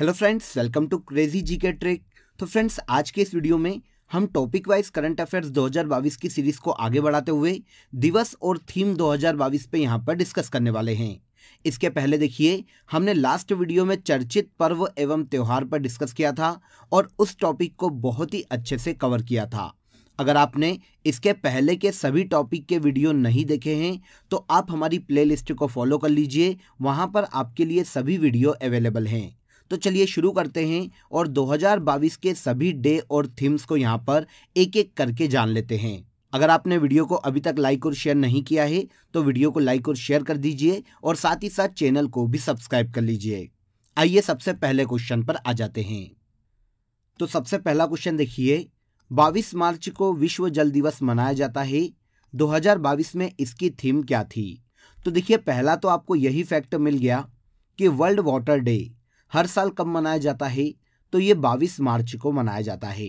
hello friends welcome to crazy G K trick तो friends आज के इस वीडियो में हम टॉपिक वाइज करंट अफेयर्स 2022 की सीरीज को आगे बढ़ाते हुए दिवस और थीम 2022 पे यहाँ पर डिस्कस करने वाले हैं इसके पहले देखिए हमने लास्ट वीडियो में चर्चित पर्व एवं त्यौहार पर डिस्कस किया था और उस टॉपिक को बहुत ही अच्छे से कवर किया था अगर आपने इसके पहले के सभी टॉपिक के वीडियो नहीं देखे हैं तो आप हमारी प्लेलिस्ट को फॉलो कर लीजिए वहाँ पर आपके लिए सभी वीडियो अवेलेबल हैं तो चलिए शुरू करते हैं और 2022 के सभी डे और थीम्स को यहाँ पर एक एक करके जान लेते हैं अगर आपने वीडियो को अभी तक लाइक और शेयर नहीं किया है तो वीडियो को लाइक और शेयर कर दीजिए और साथ ही साथ चैनल को भी सब्सक्राइब कर लीजिए आइए सबसे पहले क्वेश्चन पर आ जाते हैं तो सबसे पहला क्वेश्चन देखिए 22 मार्च को विश्व जल दिवस मनाया जाता है 2022 में इसकी थीम क्या थी तो देखिए पहला तो आपको यही फैक्ट मिल गया कि वर्ल्ड वाटर डे हर साल कब मनाया जाता है तो ये 22 मार्च को मनाया जाता है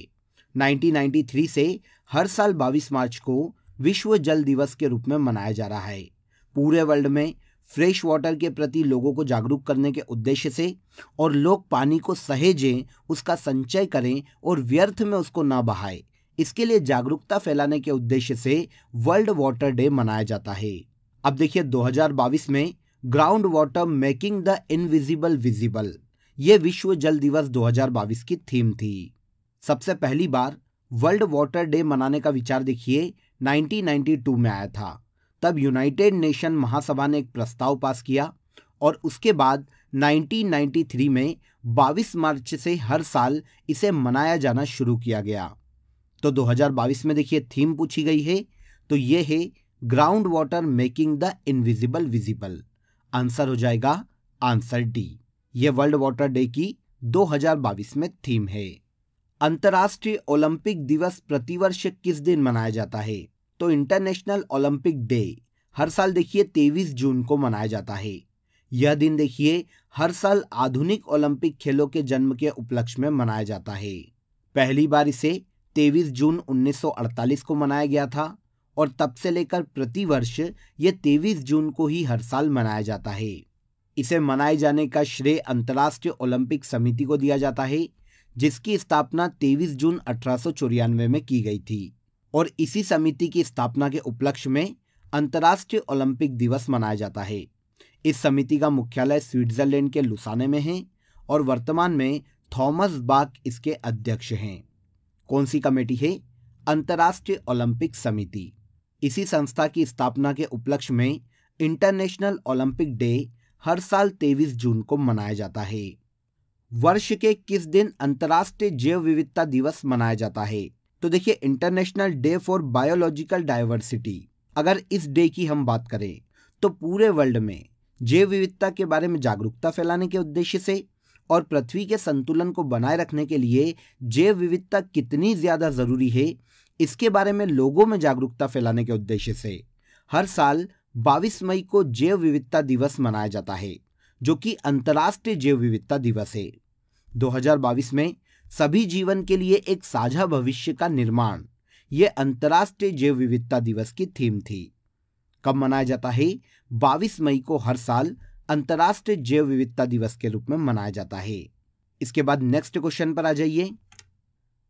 1993 से हर साल 22 मार्च को विश्व जल दिवस के रूप में मनाया जा रहा है पूरे वर्ल्ड में फ्रेश वाटर के प्रति लोगों को जागरूक करने के उद्देश्य से और लोग पानी को सहेजें उसका संचय करें और व्यर्थ में उसको ना बहाएं इसके लिए जागरूकता फैलाने के उद्देश्य से वर्ल्ड वाटर डे मनाया जाता है अब देखिए 2022 में ground water making the invisible visible यह विश्व जल दिवस 2022 की थीम थी सबसे पहली बार वर्ल्ड वाटर डे मनाने का विचार देखिए 1992 में आया था तब यूनाइटेड नेशन महासभा ने एक प्रस्ताव पास किया और उसके बाद 1993 में 22 मार्च से हर साल इसे मनाया जाना शुरू किया गया तो 2022 में देखिए थीम पूछी गई है तो ये है ground water making the invisible visible answer हो जाएगा आंसर डी यह वर्ल्ड वाटर डे की 2022 में थीम है अंतर्राष्ट्रीय ओलंपिक दिवस प्रतिवर्ष किस दिन मनाया जाता है तो इंटरनेशनल ओलंपिक डे हर साल देखिए 23 जून को मनाया जाता है यह दिन देखिए हर साल आधुनिक ओलंपिक खेलों के जन्म के उपलक्ष्य में मनाया जाता है पहली बार इसे 23 जून 1948 को मनाया गया था और तब से लेकर प्रतिवर्ष ये 23 जून को ही हर साल मनाया जाता है इसे मनाए जाने का श्रेय अंतर्राष्ट्रीय ओलंपिक समिति को दिया जाता है जिसकी स्थापना 23 जून अठारह में की गई थी और इसी समिति की स्थापना के उपलक्ष्य में अंतर्राष्ट्रीय ओलंपिक दिवस मनाया जाता है इस समिति का मुख्यालय स्विट्जरलैंड के लुसाने में है और वर्तमान में थॉमस बाक इसके अध्यक्ष हैं कौन सी कमेटी है अंतर्राष्ट्रीय ओलंपिक समिति इसी संस्था की स्थापना के उपलक्ष्य में इंटरनेशनल ओलंपिक डे हर साल 23 जून को मनाया जाता है वर्ष के किस दिन अंतर्राष्ट्रीय जैव विविधता दिवस मनाया जाता है तो देखिए international day for biological diversity अगर इस डे की हम बात करें तो पूरे वर्ल्ड में जैव विविधता के बारे में जागरूकता फैलाने के उद्देश्य से और पृथ्वी के संतुलन को बनाए रखने के लिए जैव विविधता कितनी ज़्यादा ज़रूरी है इसके बारे में लोगों में जागरूकता फैलाने के उद्देश्य से हर साल बाईस मई को जैव विविधता दिवस मनाया जाता है जो कि अंतर्राष्ट्रीय जैव विविधता दिवस है 2022 में सभी जीवन के लिए एक साझा भविष्य का निर्माण ये अंतर्राष्ट्रीय जैव विविधता दिवस की थीम थी कब मनाया जाता है बाईस मई को हर साल अंतर्राष्ट्रीय जैव विविधता दिवस के रूप में मनाया जाता है इसके बाद नेक्स्ट क्वेश्चन पर आ जाइए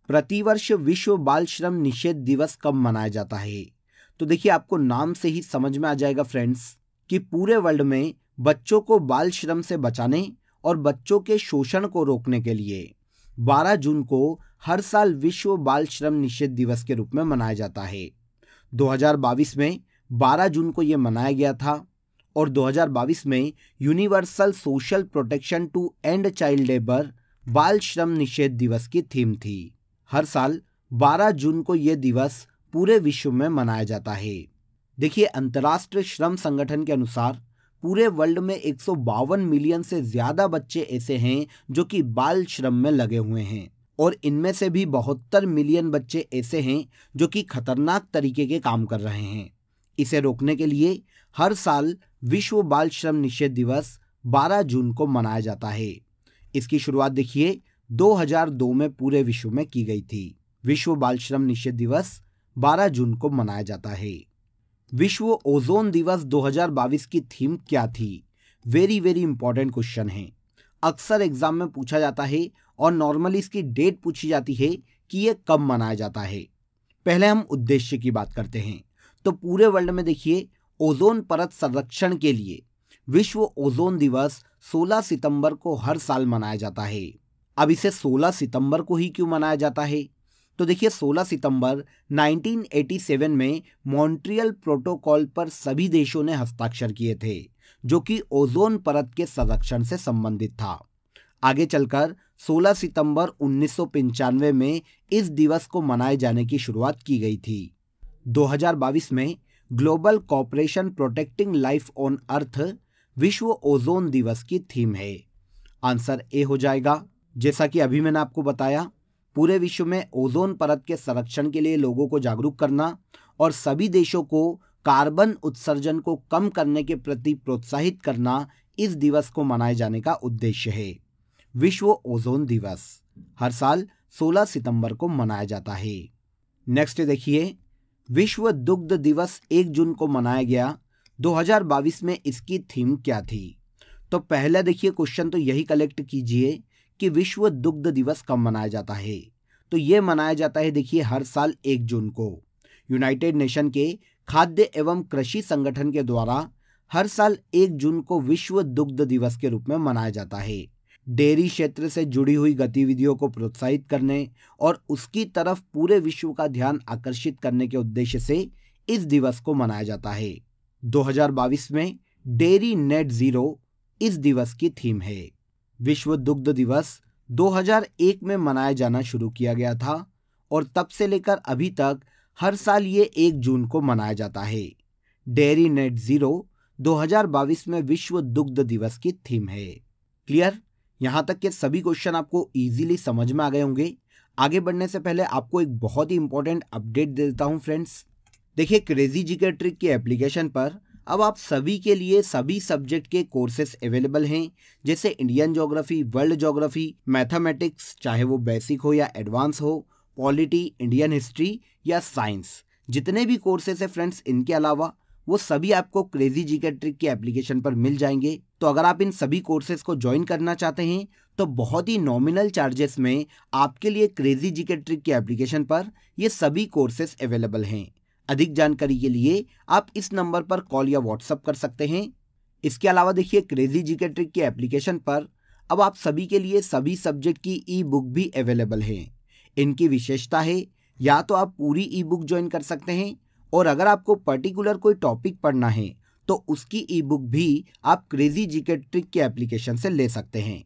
प्रतिवर्ष विश्व बाल श्रम निषेध दिवस कब मनाया जाता है तो देखिए आपको नाम से ही समझ में आ जाएगा फ्रेंड्स कि पूरे वर्ल्ड में बच्चों को बाल श्रम से बचाने और बच्चों के शोषण को रोकने के लिए 12 जून को हर साल विश्व बाल श्रम निषेध दिवस के रूप में मनाया जाता है 2022 में 12 जून को यह मनाया गया था और 2022 में universal social protection to end child labour बाल श्रम निषेध दिवस की थीम थी हर साल 12 जून को यह दिवस पूरे विश्व में मनाया जाता है देखिए अंतर्राष्ट्रीय श्रम संगठन के अनुसार पूरे वर्ल्ड में एक मिलियन से ज़्यादा बच्चे ऐसे हैं जो कि बाल श्रम में लगे हुए हैं और इनमें से भी बहत्तर मिलियन बच्चे ऐसे हैं जो कि खतरनाक तरीके के काम कर रहे हैं इसे रोकने के लिए हर साल विश्व बाल श्रम निषेध दिवस 12 जून को मनाया जाता है इसकी शुरुआत देखिए 2002 में पूरे विश्व में की गई थी विश्व बाल श्रम निषेध दिवस 12 जून को मनाया जाता है विश्व ओजोन दिवस 2022 की थीम क्या थी वेरी वेरी इंपॉर्टेंट क्वेश्चन है अक्सर एग्जाम में पूछा जाता है और नॉर्मली इसकी डेट पूछी जाती है कि यह कब मनाया जाता है पहले हम उद्देश्य की बात करते हैं तो पूरे वर्ल्ड में देखिए ओजोन परत संरक्षण के लिए विश्व ओजोन दिवस 16 सितंबर को हर साल मनाया जाता है अब इसे 16 सितंबर को ही क्यों मनाया जाता है तो देखिए 16 सितंबर 1987 में मॉन्ट्रियल प्रोटोकॉल पर सभी देशों ने हस्ताक्षर किए थे जो कि ओजोन परत के संरक्षण से संबंधित था आगे चलकर 16 सितंबर उन्नीस में इस दिवस को मनाए जाने की शुरुआत की गई थी 2022 में global cooperation protecting life on earth विश्व ओजोन दिवस की थीम है आंसर ए हो जाएगा जैसा कि अभी मैंने आपको बताया पूरे विश्व में ओजोन परत के संरक्षण के लिए लोगों को जागरूक करना और सभी देशों को कार्बन उत्सर्जन को कम करने के प्रति प्रोत्साहित करना इस दिवस को मनाए जाने का उद्देश्य है विश्व ओजोन दिवस हर साल 16 सितंबर को मनाया जाता है नेक्स्ट देखिए विश्व दुग्ध दिवस 1 जून को मनाया गया 2022 में इसकी थीम क्या थी तो पहला देखिए क्वेश्चन तो यही कलेक्ट कीजिए कि विश्व दुग्ध दिवस कब मनाया जाता है तो ये मनाया जाता है देखिए हर साल एक जून को यूनाइटेड नेशन के खाद्य एवं कृषि संगठन के द्वारा हर साल एक जून को विश्व दुग्ध दिवस के रूप में मनाया जाता है डेयरी क्षेत्र से जुड़ी हुई गतिविधियों को प्रोत्साहित करने और उसकी तरफ पूरे विश्व का ध्यान आकर्षित करने के उद्देश्य से इस दिवस को मनाया जाता है 2022 में डेयरी नेट जीरो इस दिवस की थीम है विश्व दुग्ध दिवस 2001 में मनाया जाना शुरू किया गया था और तब से लेकर अभी तक हर साल ये एक जून को मनाया जाता है डेयरी नेट जीरो 2022 में विश्व दुग्ध दिवस की थीम है क्लियर यहाँ तक के सभी क्वेश्चन आपको इजीली समझ में आ गए होंगे आगे बढ़ने से पहले आपको एक बहुत ही इंपॉर्टेंट अपडेट दे देता हूँ फ्रेंड्स देखिए क्रेजी जीके के ट्रिक की एप्लीकेशन पर अब आप सभी के लिए सभी सब्जेक्ट के कोर्सेस अवेलेबल हैं जैसे Indian geography world geography mathematics चाहे वो बेसिक हो या एडवांस हो पॉलिटी इंडियन हिस्ट्री या साइंस जितने भी कोर्सेज है फ्रेंड्स इनके अलावा वो सभी आपको क्रेजी जी के ट्रिक की एप्लीकेशन पर मिल जाएंगे तो अगर आप इन सभी कोर्सेज को ज्वाइन करना चाहते हैं तो बहुत ही नॉमिनल चार्जेस में आपके लिए क्रेजी जी के ट्रिक की एप्लीकेशन पर ये सभी कोर्सेज अवेलेबल हैं अधिक जानकारी के लिए आप इस नंबर पर कॉल या व्हाट्सअप कर सकते हैं इसके अलावा देखिए क्रेजी जीके के ट्रिक के एप्लीकेशन पर अब आप सभी के लिए सभी सब्जेक्ट की ई बुक भी अवेलेबल है इनकी विशेषता है या तो आप पूरी ई बुक ज्वाइन कर सकते हैं और अगर आपको पर्टिकुलर कोई टॉपिक पढ़ना है तो उसकी ई बुक भी आप क्रेजी जीके ट्रिक के एप्लीकेशन से ले सकते हैं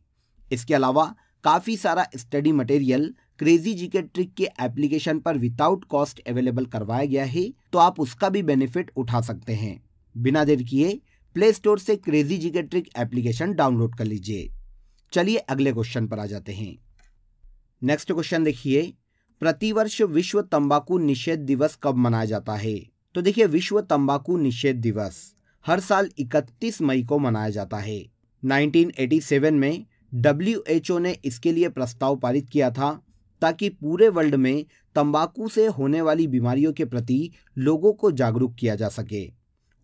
इसके अलावा काफ़ी सारा study material crazy GK trick के एप्लीकेशन पर विदाउट कॉस्ट अवेलेबल करवाया गया है तो आप उसका भी बेनिफिट उठा सकते हैं बिना देर किए प्ले स्टोर से crazy GK trick application download कर लीजिए चलिए अगले क्वेश्चन पर आ जाते हैं नेक्स्ट क्वेश्चन देखिए प्रतिवर्ष विश्व तंबाकू निषेध दिवस कब मनाया जाता है तो देखिए विश्व तंबाकू निषेध दिवस हर साल 31 मई को मनाया जाता है 1987 में डब्ल्यू ने इसके लिए प्रस्ताव पारित किया था ताकि पूरे वर्ल्ड में तंबाकू से होने वाली बीमारियों के प्रति लोगों को जागरूक किया जा सके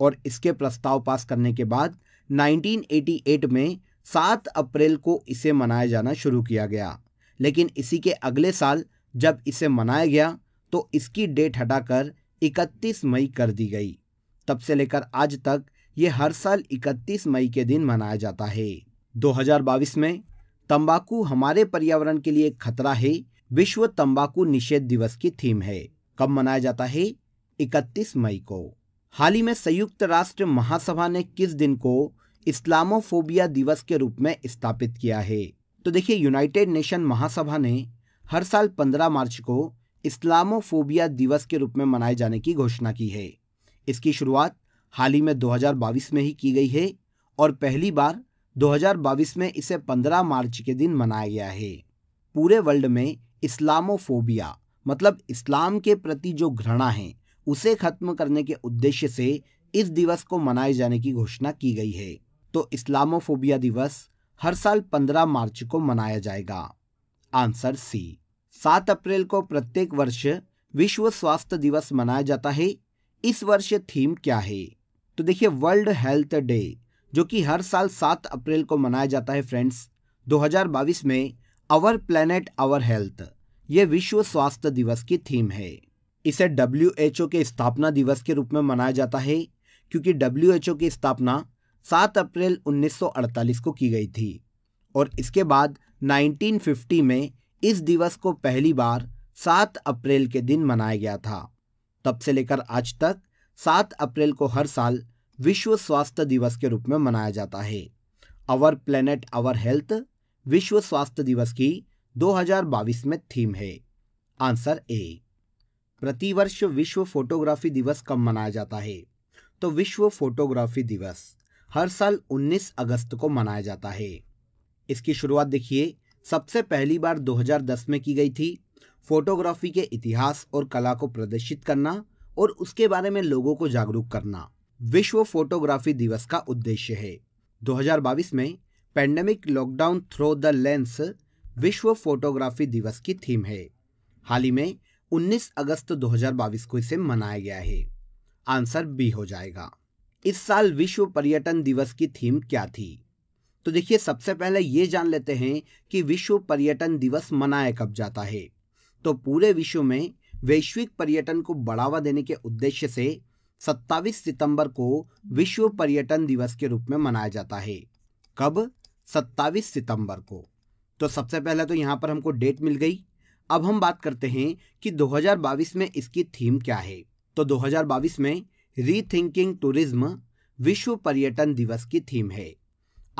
और इसके प्रस्ताव पास करने के बाद 1988 में 7 अप्रैल को इसे मनाया जाना शुरू किया गया लेकिन इसी के अगले साल जब इसे मनाया गया तो इसकी डेट हटाकर 31 मई कर दी गई तब से लेकर आज तक ये हर साल 31 मई के दिन मनाया जाता है 2022 में तंबाकू हमारे पर्यावरण के लिए एक खतरा है विश्व तंबाकू निषेध दिवस की थीम है कब मनाया जाता है 31 मई को हाल ही में संयुक्त राष्ट्र महासभा ने किस दिन को इस्लामोफोबिया दिवस के रूप में स्थापित किया है तो देखिए यूनाइटेड नेशन महासभा ने हर साल 15 मार्च को इस्लामोफोबिया दिवस के रूप में मनाए जाने की घोषणा की है इसकी शुरुआत हाल ही में 2022 में ही की गई है और पहली बार 2022 में इसे 15 मार्च के दिन मनाया गया है पूरे वर्ल्ड में इस्लामोफोबिया मतलब इस्लाम के प्रति जो घृणा है उसे खत्म करने के उद्देश्य से इस दिवस को मनाए जाने की घोषणा की गई है तो इस्लामोफोबिया दिवस हर साल 15 मार्च को मनाया जाएगा आंसर सी सात अप्रैल को प्रत्येक वर्ष विश्व स्वास्थ्य दिवस मनाया जाता है इस वर्ष थीम क्या है तो देखिए वर्ल्ड हेल्थ डे जो कि हर साल सात अप्रैल को मनाया जाता है फ्रेंड्स 2022 में अवर प्लानट अवर हेल्थ ये विश्व स्वास्थ्य दिवस की थीम है इसे डब्ल्यू के स्थापना दिवस के रूप में मनाया जाता है क्योंकि डब्ल्यू की स्थापना 7 अप्रैल 1948 को की गई थी और इसके बाद 1950 में इस दिवस को पहली बार 7 अप्रैल के दिन मनाया गया था तब से लेकर आज तक 7 अप्रैल को हर साल विश्व स्वास्थ्य दिवस के रूप में मनाया जाता है अवर प्लेनेट अवर हेल्थ विश्व स्वास्थ्य दिवस की 2022 में थीम है आंसर ए प्रतिवर्ष विश्व फोटोग्राफी दिवस कब मनाया जाता है तो विश्व फोटोग्राफी दिवस हर साल 19 अगस्त को मनाया जाता है इसकी शुरुआत देखिए सबसे पहली बार 2010 में की गई थी फोटोग्राफी के इतिहास और कला को प्रदर्शित करना और उसके बारे में लोगों को जागरूक करना विश्व फोटोग्राफी दिवस का उद्देश्य है 2022 में pandemic lockdown through the lens विश्व फोटोग्राफी दिवस की थीम है हाल ही में 19 अगस्त 2022 को इसे मनाया गया है आंसर बी हो जाएगा इस साल विश्व पर्यटन दिवस की थीम क्या थी तो देखिए सबसे पहले ये जान लेते हैं कि विश्व पर्यटन दिवस मनाया कब जाता है तो पूरे विश्व में वैश्विक पर्यटन को बढ़ावा देने के उद्देश्य से 27 सितंबर को विश्व पर्यटन दिवस के रूप में मनाया जाता है कब सत्ताईस सितंबर को तो सबसे पहले तो यहाँ पर हमको डेट मिल गई अब हम बात करते हैं कि 2022 में इसकी थीम क्या है तो 2022 में रीथिंकिंग टूरिज्म विश्व पर्यटन दिवस की थीम है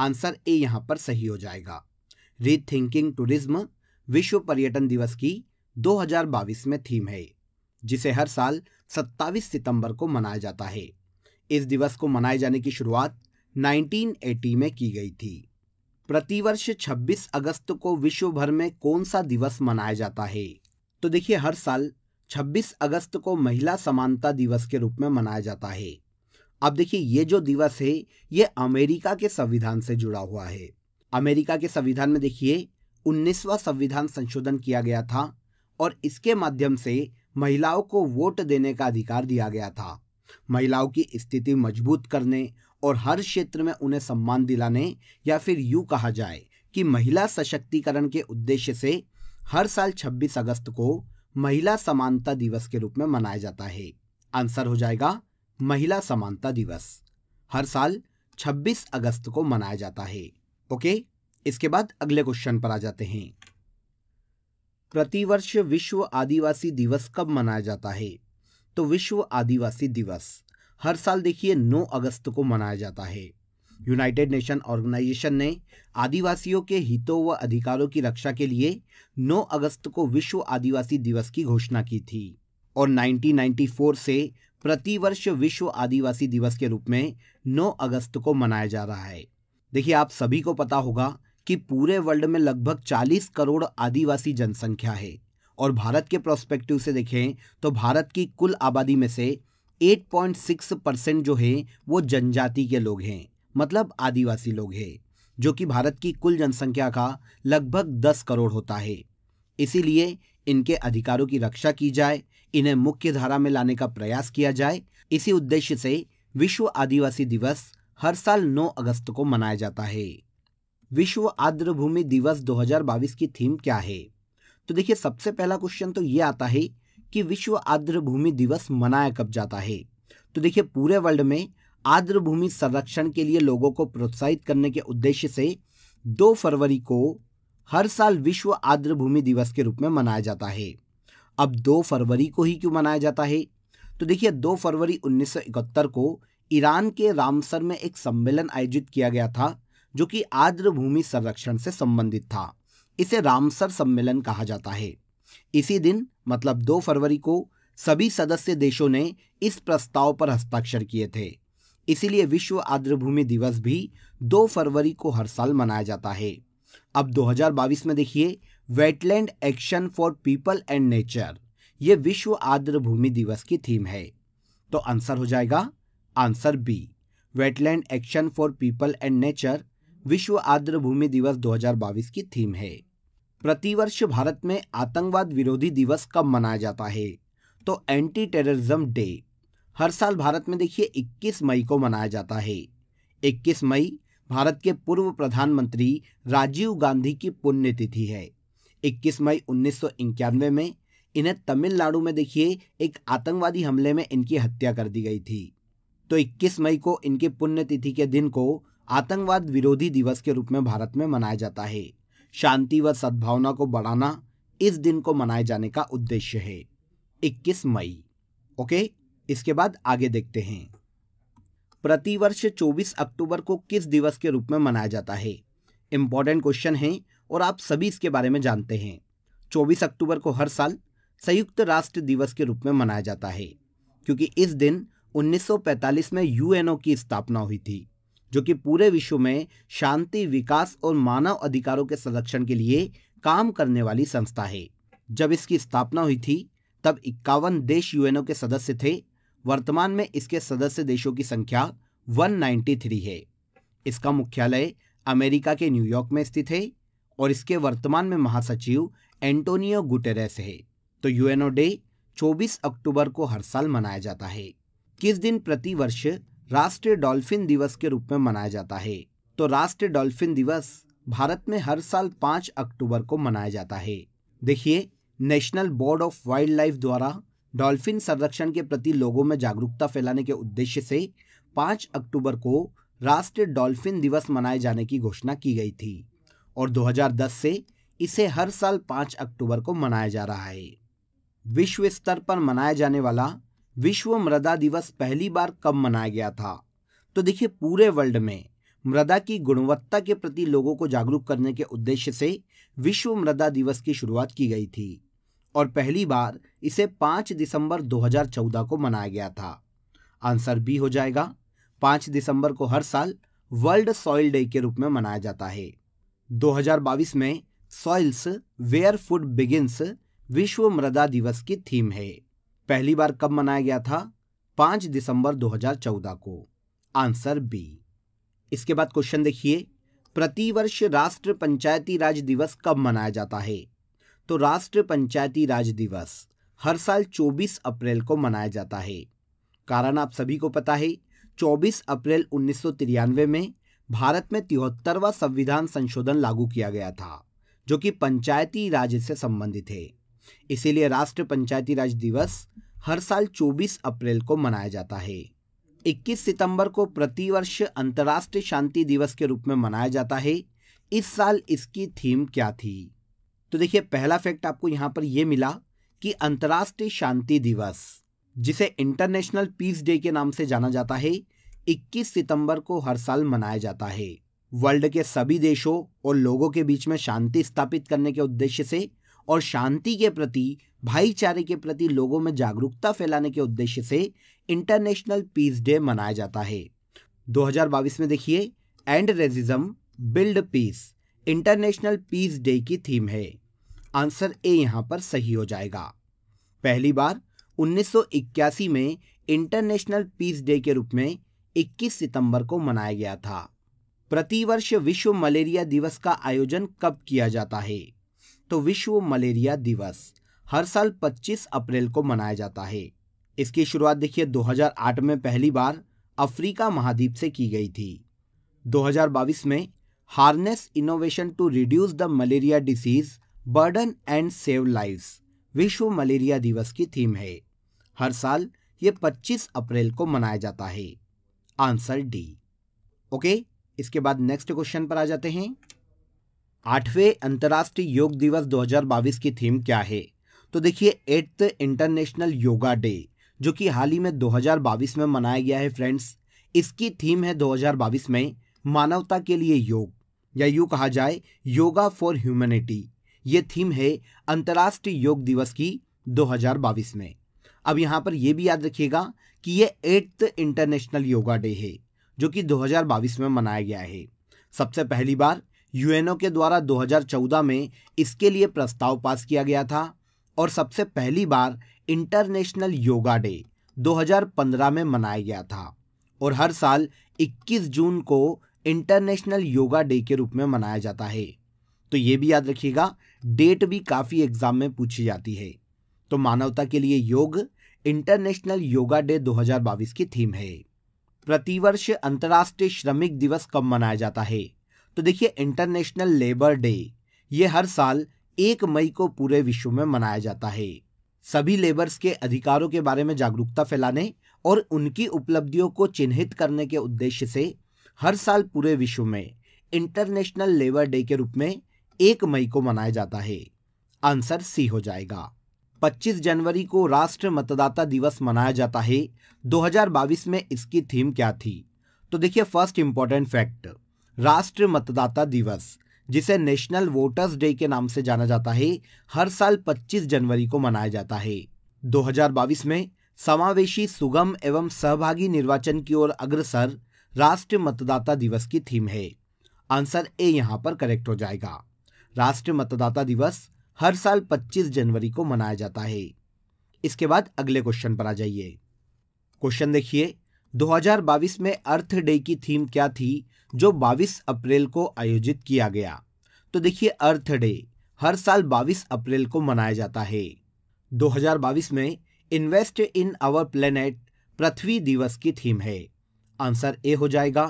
आंसर ए यहाँ पर सही हो जाएगा रीथिंकिंग टूरिज्म विश्व पर्यटन दिवस की 2022 में थीम है जिसे हर साल 27 सितंबर को मनाया जाता है इस दिवस को मनाए जाने की शुरुआत 1980 में की गई थी प्रतिवर्ष 26 अगस्त को विश्व भर में कौन सा दिवस मनाया जाता है तो देखिए हर साल 26 अगस्त को महिला समानता दिवस के रूप में मनाया जाता है अब देखिए ये जो दिवस है ये अमेरिका के संविधान से जुड़ा हुआ है अमेरिका के संविधान में देखिए उन्नीसवा संविधान संशोधन किया गया था और इसके माध्यम से महिलाओं को वोट देने का अधिकार दिया गया था महिलाओं की स्थिति मजबूत करने और हर क्षेत्र में उन्हें सम्मान दिलाने या फिर यू कहा जाए कि महिला सशक्तिकरण के उद्देश्य से हर साल 26 अगस्त को महिला समानता दिवस के रूप में मनाया जाता है आंसर हो जाएगा महिला समानता दिवस हर साल 26 अगस्त को मनाया जाता है ओके इसके बाद अगले क्वेश्चन पर आ जाते हैं प्रतिवर्ष विश्व आदिवासी दिवस कब मनाया जाता है तो विश्व आदिवासी दिवस हर साल देखिए 9 अगस्त को मनाया जाता है यूनाइटेड नेशन ऑर्गेनाइजेशन ने आदिवासियों के हितों व अधिकारों की रक्षा के लिए 9 अगस्त को विश्व आदिवासी दिवस की घोषणा की थी और 1994 से प्रतिवर्ष विश्व आदिवासी दिवस के रूप में 9 अगस्त को मनाया जा रहा है देखिए आप सभी को पता होगा कि पूरे वर्ल्ड में लगभग 40 करोड़ आदिवासी जनसंख्या है और भारत के प्रोस्पेक्टिव से देखें तो भारत की कुल आबादी में से 8.6 परसेंट जो है वो जनजाति के लोग हैं मतलब आदिवासी लोग हैं जो कि भारत की कुल जनसंख्या का लगभग 10 करोड़ होता है इसीलिए इनके अधिकारों की रक्षा की जाए इन्हें मुख्य धारा में लाने का प्रयास किया जाए इसी उद्देश्य से विश्व आदिवासी दिवस हर साल 9 अगस्त को मनाया जाता है विश्व आर्द्रभूमि दिवस 2022 की थीम क्या है तो देखिए सबसे पहला क्वेश्चन तो ये आता है कि विश्व आर्द्र भूमि दिवस मनाया कब जाता है तो देखिए पूरे वर्ल्ड में आर्द्र भूमि संरक्षण के लिए लोगों को प्रोत्साहित करने के उद्देश्य से दो फरवरी को हर साल विश्व आर्द्र भूमि दिवस के रूप में मनाया जाता है अब दो फरवरी को ही क्यों मनाया जाता है तो देखिए दो फरवरी 1971 को ईरान के रामसर में एक सम्मेलन आयोजित किया गया था जो कि आर्द्र भूमि संरक्षण से संबंधित था इसे रामसर सम्मेलन कहा जाता है इसी दिन मतलब 2 फरवरी को सभी सदस्य देशों ने इस प्रस्ताव पर हस्ताक्षर किए थे इसीलिए विश्व आर्द्रभूमि दिवस भी 2 फरवरी को हर साल मनाया जाता है अब 2022 में देखिए wetland action for people and nature ये विश्व आर्द्रभूमि दिवस की थीम है तो आंसर हो जाएगा answer B wetland action for people and nature विश्व आर्द्रभूमि दिवस 2022 की थीम है प्रतिवर्ष भारत में आतंकवाद विरोधी दिवस कब मनाया जाता है तो एंटी टेररिज्म डे हर साल भारत में देखिए 21 मई को मनाया जाता है 21 मई भारत के पूर्व प्रधानमंत्री राजीव गांधी की पुण्यतिथि है 21 मई उन्नीस में इन्हें तमिलनाडु में देखिए एक आतंकवादी हमले में इनकी हत्या कर दी गई थी तो 21 मई को इनकी पुण्यतिथि के दिन को आतंकवाद विरोधी दिवस के रूप में भारत में मनाया जाता है शांति व सद्भावना को बढ़ाना इस दिन को मनाए जाने का उद्देश्य है 21 मई ओके इसके बाद आगे देखते हैं प्रतिवर्ष 24 अक्टूबर को किस दिवस के रूप में मनाया जाता है इंपॉर्टेंट क्वेश्चन है और आप सभी इसके बारे में जानते हैं 24 अक्टूबर को हर साल संयुक्त राष्ट्र दिवस के रूप में मनाया जाता है क्योंकि इस दिन 1945 में यूएनओ की स्थापना हुई थी जो कि पूरे विश्व में शांति विकास और मानव अधिकारों के संरक्षण के लिए काम करने वाली संस्था है जब इसकी स्थापना हुई थी तब इक्यावन देश यूएनओ के सदस्य थे वर्तमान में इसके सदस्य देशों की संख्या 193 है इसका मुख्यालय अमेरिका के न्यूयॉर्क में स्थित है और इसके वर्तमान में महासचिव एंटोनियो गुटेरेस है तो यूएनओ डे 24 अक्टूबर को हर साल मनाया जाता है किस दिन प्रति वर्ष राष्ट्रीय डॉल्फिन दिवस के रूप में मनाया जाता है तो राष्ट्रीय डॉल्फिन दिवस भारत में हर साल पांच अक्टूबर को मनाया जाता है देखिए national board of wildlife द्वारा डॉल्फिन संरक्षण के प्रति लोगों में जागरूकता फैलाने के उद्देश्य से पांच अक्टूबर को राष्ट्रीय डॉल्फिन दिवस मनाए जाने की घोषणा की गई थी और 2010 से इसे हर साल पांच अक्टूबर को मनाया जा रहा है विश्व स्तर पर मनाया जाने वाला विश्व मृदा दिवस पहली बार कब मनाया गया था तो देखिए पूरे वर्ल्ड में मृदा की गुणवत्ता के प्रति लोगों को जागरूक करने के उद्देश्य से विश्व मृदा दिवस की शुरुआत की गई थी और पहली बार इसे 5 दिसंबर 2014 को मनाया गया था आंसर बी हो जाएगा 5 दिसंबर को हर साल वर्ल्ड सॉइल डे के रूप में मनाया जाता है 2022 में सॉइल्स वेयर फूड बिगिंस विश्व मृदा दिवस की थीम है पहली बार कब मनाया गया था पांच दिसंबर 2014 को आंसर बी इसके बाद क्वेश्चन देखिए प्रतिवर्ष राष्ट्र पंचायती राज दिवस कब मनाया जाता है तो राष्ट्र पंचायती राज दिवस हर साल 24 अप्रैल को मनाया जाता है कारण आप सभी को पता है 24 अप्रैल उन्नीस में भारत में तिहत्तरवा संविधान संशोधन लागू किया गया था जो कि पंचायती राज से संबंधित है इसीलिए राष्ट्रीय पंचायती राज दिवस हर साल 24 अप्रैल को मनाया जाता है 21 सितंबर को प्रतिवर्ष अंतर्राष्ट्रीय शांति दिवस के रूप में मनाया जाता है इस साल इसकी थीम क्या थी तो देखिए पहला फैक्ट आपको यहाँ पर यह मिला कि अंतर्राष्ट्रीय शांति दिवस जिसे इंटरनेशनल पीस डे के नाम से जाना जाता है 21 सितंबर को हर साल मनाया जाता है वर्ल्ड के सभी देशों और लोगों के बीच में शांति स्थापित करने के उद्देश्य से और शांति के प्रति भाईचारे के प्रति लोगों में जागरूकता फैलाने के उद्देश्य से इंटरनेशनल पीस डे मनाया जाता है 2022 में देखिए end racism build peace international peace day की थीम है आंसर ए यहां पर सही हो जाएगा पहली बार 1981 में इंटरनेशनल पीस डे के रूप में 21 सितंबर को मनाया गया था प्रतिवर्ष विश्व मलेरिया दिवस का आयोजन कब किया जाता है तो विश्व मलेरिया दिवस हर साल 25 अप्रैल को मनाया जाता है इसकी शुरुआत देखिए 2008 में पहली बार अफ्रीका महाद्वीप से की गई थी 2022 में harness innovation to reduce the malaria disease burden and save lives विश्व मलेरिया दिवस की थीम है हर साल ये 25 अप्रैल को मनाया जाता है आंसर डी ओके इसके बाद नेक्स्ट क्वेश्चन पर आ जाते हैं आठवें अंतर्राष्ट्रीय योग दिवस 2022 की थीम क्या है तो देखिए एट्थ इंटरनेशनल योगा डे जो कि हाल ही में 2022 में मनाया गया है फ्रेंड्स इसकी थीम है 2022 में मानवता के लिए योग या यू कहा जाए योगा फॉर ह्यूमैनिटी ये थीम है अंतर्राष्ट्रीय योग दिवस की 2022 में अब यहाँ पर यह भी याद रखिएगा कि ये एट्थ इंटरनेशनल योगा डे है जो कि 2022 में मनाया गया है सबसे पहली बार यूएनओ के द्वारा 2014 में इसके लिए प्रस्ताव पास किया गया था और सबसे पहली बार इंटरनेशनल योगा डे 2015 में मनाया गया था और हर साल 21 जून को इंटरनेशनल योगा डे के रूप में मनाया जाता है तो ये भी याद रखिएगा डेट भी काफ़ी एग्जाम में पूछी जाती है तो मानवता के लिए योग इंटरनेशनल योगा डे 2022 की थीम है प्रतिवर्ष अंतर्राष्ट्रीय श्रमिक दिवस कब मनाया जाता है तो देखिए इंटरनेशनल लेबर डे ये हर साल एक मई को पूरे विश्व में मनाया जाता है सभी लेबर्स के अधिकारों के बारे में जागरूकता फैलाने और उनकी उपलब्धियों को चिन्हित करने के उद्देश्य से हर साल पूरे विश्व में इंटरनेशनल लेबर डे के रूप में एक मई को मनाया जाता है आंसर सी हो जाएगा 25 जनवरी को राष्ट्र मतदाता दिवस मनाया जाता है 2022 में इसकी थीम क्या थी तो देखिए फर्स्ट इंपॉर्टेंट फैक्ट राष्ट्रीय मतदाता दिवस जिसे नेशनल वोटर्स डे के नाम से जाना जाता है हर साल 25 जनवरी को मनाया जाता है 2022 में समावेशी सुगम एवं सहभागी निर्वाचन की ओर अग्रसर राष्ट्रीय मतदाता दिवस की थीम है आंसर ए यहां पर करेक्ट हो जाएगा राष्ट्रीय मतदाता दिवस हर साल 25 जनवरी को मनाया जाता है इसके बाद अगले क्वेश्चन पर आ जाइए क्वेश्चन देखिए 2022 में अर्थ डे की थीम क्या थी जो 22 अप्रैल को आयोजित किया गया तो देखिए अर्थ डे हर साल 22 अप्रैल को मनाया जाता है 2022 में इन्वेस्ट इन आवर प्लेनेट पृथ्वी दिवस की थीम है आंसर ए हो जाएगा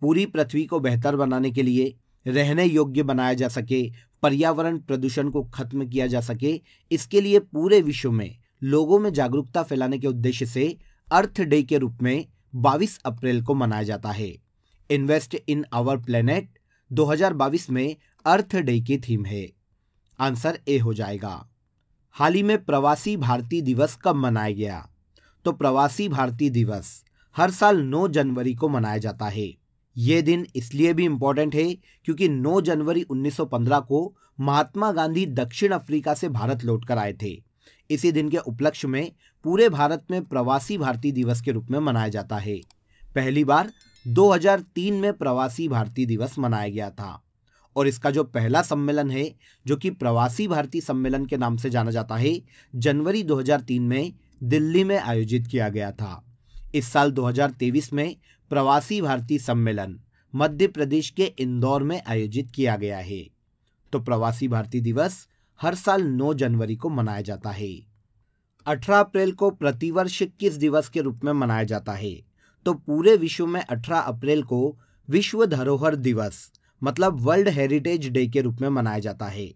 पूरी पृथ्वी को बेहतर बनाने के लिए रहने योग्य बनाया जा सके पर्यावरण प्रदूषण को खत्म किया जा सके इसके लिए पूरे विश्व में लोगों में जागरूकता फैलाने के उद्देश्य से अर्थ डे के रूप में 22 अप्रैल को मनाया जाता है इन्वेस्ट इन आवर प्लेनेट 2022 में अर्थ डे की थीम है आंसर ए हो जाएगा हाल ही में प्रवासी भारतीय दिवस कब मनाया गया तो प्रवासी भारतीय दिवस हर साल 9 जनवरी को मनाया जाता है ये दिन इसलिए भी इम्पोर्टेंट है क्योंकि 9 जनवरी 1915 को महात्मा गांधी दक्षिण अफ्रीका से भारत लौटकर आए थे इसी दिन के उपलक्ष्य में पूरे भारत में प्रवासी भारतीय दिवस के रूप में मनाया जाता है पहली बार 2003 में प्रवासी भारतीय दिवस मनाया गया था और इसका जो पहला सम्मेलन है जो कि प्रवासी भारतीय सम्मेलन के नाम से जाना जाता है जनवरी 2003 में दिल्ली में आयोजित किया गया था इस साल 2023 में प्रवासी भारतीय सम्मेलन मध्य प्रदेश के इंदौर में आयोजित किया गया है तो प्रवासी भारतीय दिवस हर साल 9 जनवरी को मनाया जाता है 18 अप्रैल को प्रतिवर्ष किस दिवस के रूप में मनाया जाता है तो पूरे विश्व में 18 अप्रैल को विश्व धरोहर दिवस मतलब वर्ल्ड हेरिटेज डे के रूप में मनाया जाता है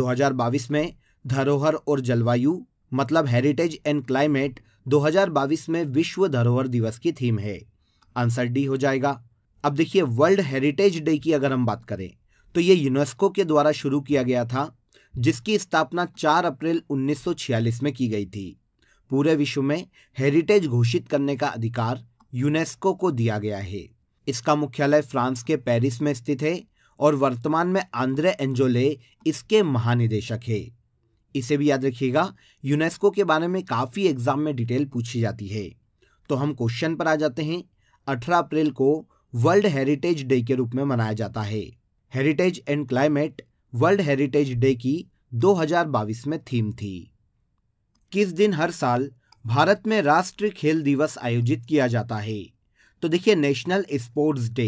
2022 में धरोहर और जलवायु मतलब हेरिटेज एंड क्लाइमेट 2022 में विश्व धरोहर दिवस की थीम है आंसर डी हो जाएगा अब देखिए वर्ल्ड हेरिटेज डे की अगर हम बात करें तो ये यूनेस्को के द्वारा शुरू किया गया था जिसकी स्थापना 4 अप्रैल 1946 में की गई थी पूरे विश्व में हेरिटेज घोषित करने का अधिकार यूनेस्को को दिया गया है इसका मुख्यालय फ्रांस के पेरिस में स्थित है और वर्तमान में आंद्रे एंजोले इसके महानिदेशक है इसे भी याद रखिएगा यूनेस्को के बारे में काफ़ी एग्जाम में डिटेल पूछी जाती है तो हम क्वेश्चन पर आ जाते हैं 18 अप्रैल को वर्ल्ड हेरिटेज डे के रूप में मनाया जाता है heritage and climate world heritage day की 2022 में थीम थी किस दिन हर साल भारत में राष्ट्रीय खेल दिवस आयोजित किया जाता है तो देखिए नेशनल स्पोर्ट्स डे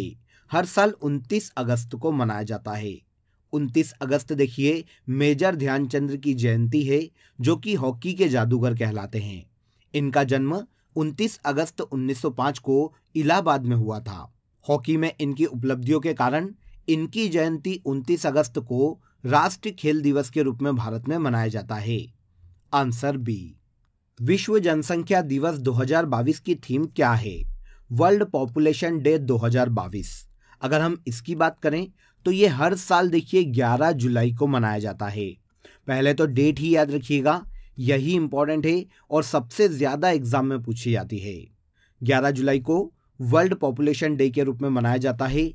हर साल 29 अगस्त को मनाया जाता है 29 अगस्त देखिए मेजर ध्यानचंद्र की जयंती है जो कि हॉकी के जादूगर कहलाते हैं इनका जन्म 29 अगस्त 1905 को इलाहाबाद में हुआ था हॉकी में इनकी उपलब्धियों के कारण इनकी जयंती 29 अगस्त को राष्ट्रीय खेल दिवस के रूप में भारत में मनाया जाता है आंसर बी विश्व जनसंख्या दिवस 2022 की थीम क्या है वर्ल्ड पॉपुलेशन डे 2022 अगर हम इसकी बात करें तो ये हर साल देखिए 11 जुलाई को मनाया जाता है पहले तो डेट ही याद रखिएगा यही इम्पॉर्टेंट है और सबसे ज़्यादा एग्जाम में पूछी जाती है 11 जुलाई को वर्ल्ड पॉपुलेशन डे के रूप में मनाया जाता है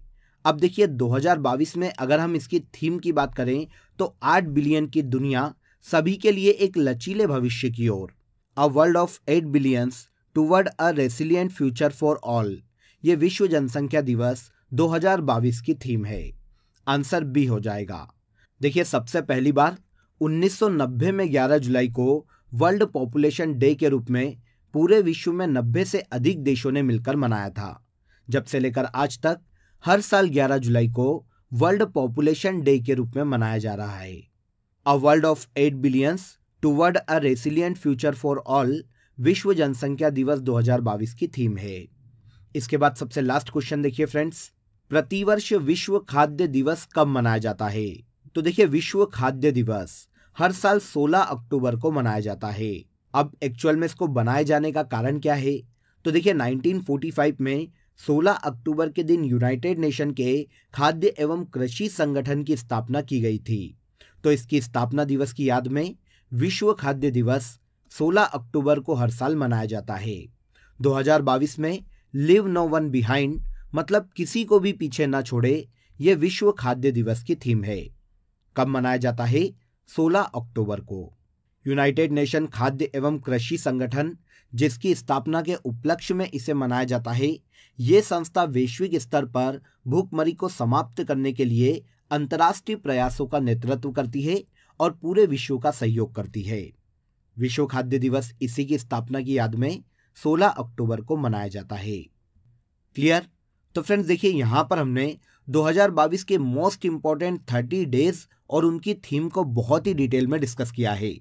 अब देखिए 2022 में अगर हम इसकी थीम की बात करें तो 8 बिलियन की दुनिया सभी के लिए एक लचीले भविष्य की ओर a world of eight billions toward a resilient future for all ये विश्व जनसंख्या दिवस 2022 की थीम है आंसर बी हो जाएगा देखिए सबसे पहली बार 1990 में 11 जुलाई को वर्ल्ड पॉपुलेशन डे के रूप में पूरे विश्व में 90 से अधिक देशों ने मिलकर मनाया था जब से लेकर आज तक हर साल 11 जुलाई को वर्ल्ड पॉपुलेशन डे के रूप में मनाया जा रहा है a world of eight billions toward a resilient future for all विश्व जनसंख्या दिवस 2022 की थीम है इसके बाद सबसे लास्ट क्वेश्चन देखिए फ्रेंड्स प्रतिवर्ष विश्व खाद्य दिवस कब मनाया जाता है तो देखिए विश्व खाद्य दिवस हर साल 16 अक्टूबर को मनाया जाता है अब एक्चुअल में इसको बनाए जाने का कारण क्या है तो देखिए 1945 में 16 अक्टूबर के दिन यूनाइटेड नेशन के खाद्य एवं कृषि संगठन की स्थापना की गई थी तो इसकी स्थापना दिवस की याद में विश्व खाद्य दिवस 16 अक्टूबर को हर साल मनाया जाता है 2022 में लिव नो वन बिहाइंड मतलब किसी को भी पीछे ना छोड़े यह विश्व खाद्य दिवस की थीम है कब मनाया जाता है 16 अक्टूबर को यूनाइटेड नेशन खाद्य एवं कृषि संगठन जिसकी स्थापना के उपलक्ष्य में इसे मनाया जाता है ये संस्था वैश्विक स्तर पर भूखमरी को समाप्त करने के लिए अंतर्राष्ट्रीय प्रयासों का नेतृत्व करती है और पूरे विश्व का सहयोग करती है विश्व खाद्य दिवस इसी की स्थापना की याद में 16 अक्टूबर को मनाया जाता है क्लियर तो फ्रेंड्स देखिए यहाँ पर हमने 2022 के मोस्ट इंपॉर्टेंट थर्टी डेज और उनकी थीम को बहुत ही डिटेल में डिस्कस किया है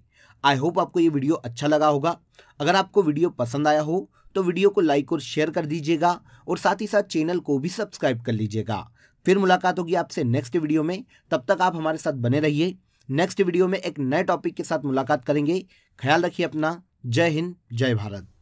आई होप आपको ये वीडियो अच्छा लगा होगा अगर आपको वीडियो पसंद आया हो तो वीडियो को लाइक और शेयर कर दीजिएगा और साथ ही साथ चैनल को भी सब्सक्राइब कर लीजिएगा फिर मुलाकात होगी आपसे नेक्स्ट वीडियो में तब तक आप हमारे साथ बने रहिए नेक्स्ट वीडियो में एक नए टॉपिक के साथ मुलाकात करेंगे ख्याल रखिए अपना जय हिंद जय भारत